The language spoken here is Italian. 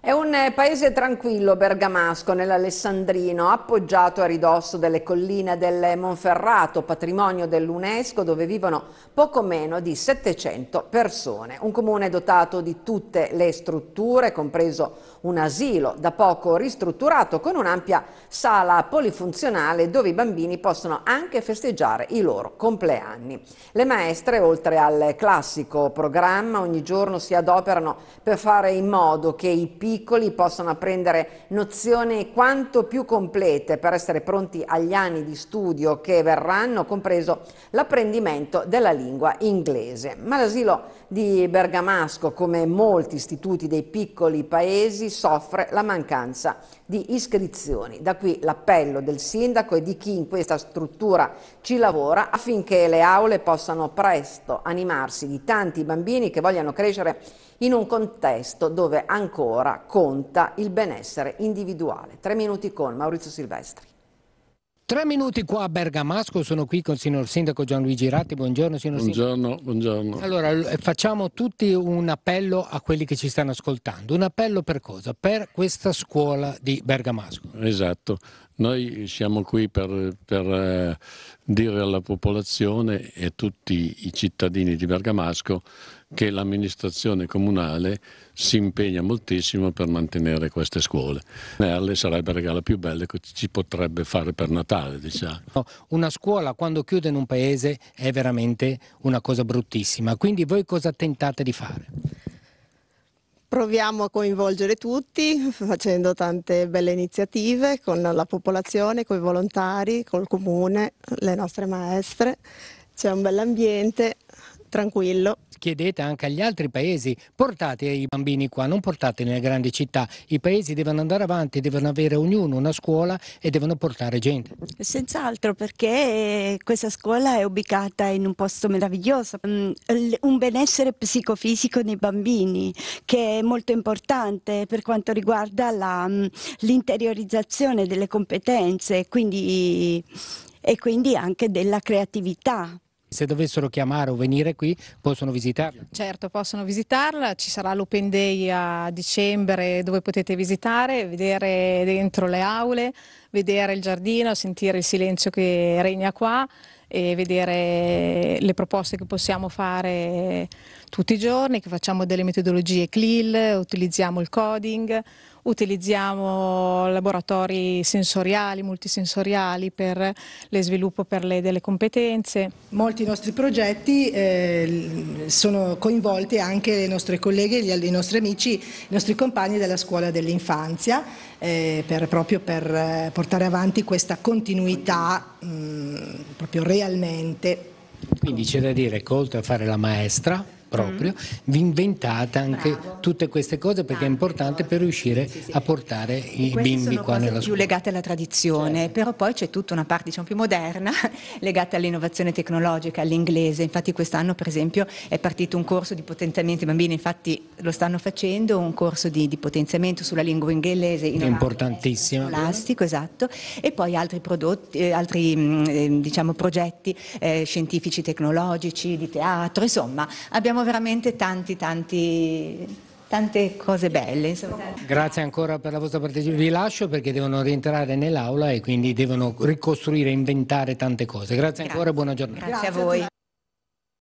È un un paese tranquillo bergamasco nell'Alessandrino, appoggiato a ridosso delle colline del Monferrato, patrimonio dell'UNESCO, dove vivono poco meno di 700 persone. Un comune dotato di tutte le strutture, compreso un asilo da poco ristrutturato con un'ampia sala polifunzionale dove i bambini possono anche festeggiare i loro compleanni. Le maestre, oltre al classico programma, ogni giorno si adoperano per fare in modo che i piccoli piccoli possano apprendere nozioni quanto più complete per essere pronti agli anni di studio che verranno, compreso l'apprendimento della lingua inglese. Ma l'asilo di Bergamasco, come molti istituti dei piccoli paesi, soffre la mancanza di iscrizioni. Da qui l'appello del sindaco e di chi in questa struttura ci lavora affinché le aule possano presto animarsi di tanti bambini che vogliano crescere in un contesto dove ancora conta conta il benessere individuale. Tre minuti con Maurizio Silvestri. Tre minuti qua a Bergamasco, sono qui con il signor sindaco Gianluigi Ratti, buongiorno signor buongiorno, sindaco. Buongiorno. Allora facciamo tutti un appello a quelli che ci stanno ascoltando, un appello per cosa? Per questa scuola di Bergamasco. Esatto, noi siamo qui per, per eh, dire alla popolazione e a tutti i cittadini di Bergamasco che l'amministrazione comunale si impegna moltissimo per mantenere queste scuole. Nerle sarebbe la regalo più bella che ci potrebbe fare per Natale, diciamo. Una scuola quando chiude in un paese è veramente una cosa bruttissima, quindi voi cosa tentate di fare? Proviamo a coinvolgere tutti facendo tante belle iniziative con la popolazione, con i volontari, col comune, le nostre maestre. C'è un bell'ambiente, tranquillo. Chiedete anche agli altri paesi, portate i bambini qua, non portate nelle grandi città. I paesi devono andare avanti, devono avere ognuno una scuola e devono portare gente. Senz'altro perché questa scuola è ubicata in un posto meraviglioso, mm, un benessere psicofisico nei bambini che è molto importante per quanto riguarda mm, l'interiorizzazione delle competenze quindi, e quindi anche della creatività se dovessero chiamare o venire qui possono visitarla? Certo, possono visitarla, ci sarà l'Open Day a dicembre dove potete visitare, vedere dentro le aule, vedere il giardino, sentire il silenzio che regna qua e vedere le proposte che possiamo fare tutti i giorni, che facciamo delle metodologie CLIL, utilizziamo il coding, utilizziamo laboratori sensoriali, multisensoriali per lo sviluppo per le, delle competenze. Molti nostri progetti eh, sono coinvolti anche le nostre colleghe, gli, i nostri amici, i nostri compagni della scuola dell'infanzia, eh, per, proprio per eh, portare avanti questa continuità mh, mm, proprio realmente. Quindi c'è da dire che oltre a fare la maestra, proprio, mm. vi inventate anche Bravo. tutte queste cose perché è importante per riuscire sì, sì. a portare i bimbi qua nella scuola. più legate alla tradizione, certo. però poi c'è tutta una parte diciamo, più moderna legata all'innovazione tecnologica, all'inglese. Infatti quest'anno per esempio è partito un corso di potenziamento, i bambini infatti lo stanno facendo, un corso di, di potenziamento sulla lingua inglese. Importantissimo. Scolastico, esatto. E poi altri prodotti, eh, altri mm, eh, diciamo, progetti eh, scientifici, tecnologici, di teatro, insomma abbiamo abbiamo veramente tanti, tanti tante cose belle. Insomma. Grazie ancora per la vostra partecipazione. Vi lascio perché devono rientrare nell'aula e quindi devono ricostruire, inventare tante cose. Grazie, Grazie. ancora e buona giornata. Grazie a voi.